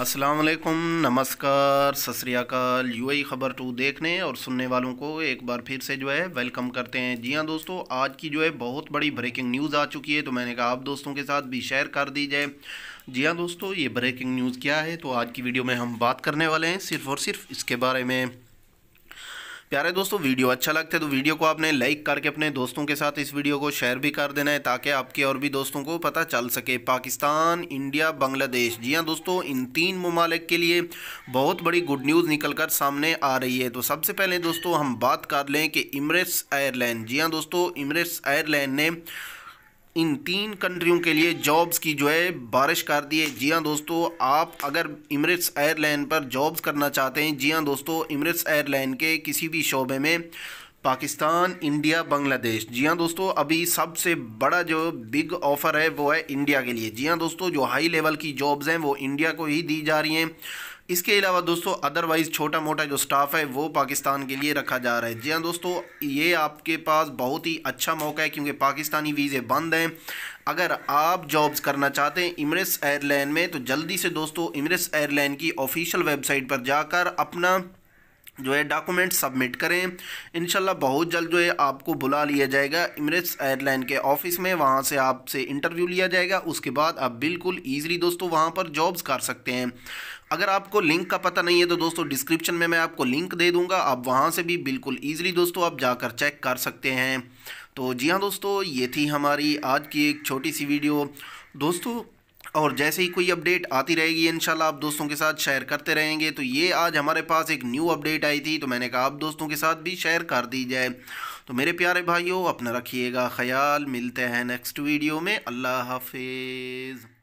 अस्सलाम वालेकुम नमस्कार सतरियाकाल यू आई ख़बर टू देखने और सुनने वालों को एक बार फिर से जो है वेलकम करते हैं जी हाँ दोस्तों आज की जो है बहुत बड़ी ब्रेकिंग न्यूज़ आ चुकी है तो मैंने कहा आप दोस्तों के साथ भी शेयर कर दी जाए जी हाँ दोस्तों ये ब्रेकिंग न्यूज़ क्या है तो आज की वीडियो में हम बात करने वाले हैं सिर्फ़ और सिर्फ इसके बारे में प्यारे दोस्तों वीडियो अच्छा लगता है तो वीडियो को आपने लाइक करके अपने दोस्तों के साथ इस वीडियो को शेयर भी कर देना है ताकि आपके और भी दोस्तों को पता चल सके पाकिस्तान इंडिया बांग्लादेश जी हाँ दोस्तों इन तीन ममालिक के लिए बहुत बड़ी गुड न्यूज़ निकल कर सामने आ रही है तो सबसे पहले दोस्तों हम बात कर लें कि इमरेट्स एयरलाइन जी हाँ दोस्तों इमरेट्स एयरलाइन ने इन तीन कंट्रियों के लिए जॉब्स की जो है बारिश कर दी है जी हाँ दोस्तों आप अगर इमरेट्स एयरलाइन पर जॉब्स करना चाहते हैं जी हाँ दोस्तों इमरेट्स एयरलाइन के किसी भी शोबे में पाकिस्तान इंडिया बांग्लादेश जी हाँ दोस्तों अभी सबसे बड़ा जो बिग ऑफ़र है वो है इंडिया के लिए जी हाँ दोस्तों जो हाई लेवल की जॉब्स हैं वो इंडिया को ही दी जा रही हैं इसके अलावा दोस्तों अदरवाइज़ छोटा मोटा जो स्टाफ़ है वो पाकिस्तान के लिए रखा जा रहा है जी हाँ दोस्तों ये आपके पास बहुत ही अच्छा मौका है क्योंकि पाकिस्तानी वीज़े बंद हैं अगर आप जॉब्स करना चाहते हैं इमरस एयरलाइन में तो जल्दी से दोस्तों इमरस एयरलाइन की ऑफिशियल वेबसाइट पर जाकर अपना जो है डॉक्यूमेंट सबमिट करें इन बहुत जल्द जो है आपको बुला लिया जाएगा इमरेट्स एयरलाइन के ऑफिस में वहाँ से आपसे इंटरव्यू लिया जाएगा उसके बाद आप बिल्कुल ईजिली दोस्तों वहाँ पर जॉब्स कर सकते हैं अगर आपको लिंक का पता नहीं है तो दोस्तों डिस्क्रिप्शन में मैं आपको लिंक दे दूँगा आप वहाँ से भी बिल्कुल ईजिली दोस्तों आप जाकर चेक कर सकते हैं तो जी हाँ दोस्तों ये थी हमारी आज की एक छोटी सी वीडियो दोस्तों और जैसे ही कोई अपडेट आती रहेगी इंशाल्लाह आप दोस्तों के साथ शेयर करते रहेंगे तो ये आज हमारे पास एक न्यू अपडेट आई थी तो मैंने कहा आप दोस्तों के साथ भी शेयर कर दी जाए तो मेरे प्यारे भाइयों अपना रखिएगा ख्याल मिलते हैं नेक्स्ट वीडियो में अल्लाह हाफिज़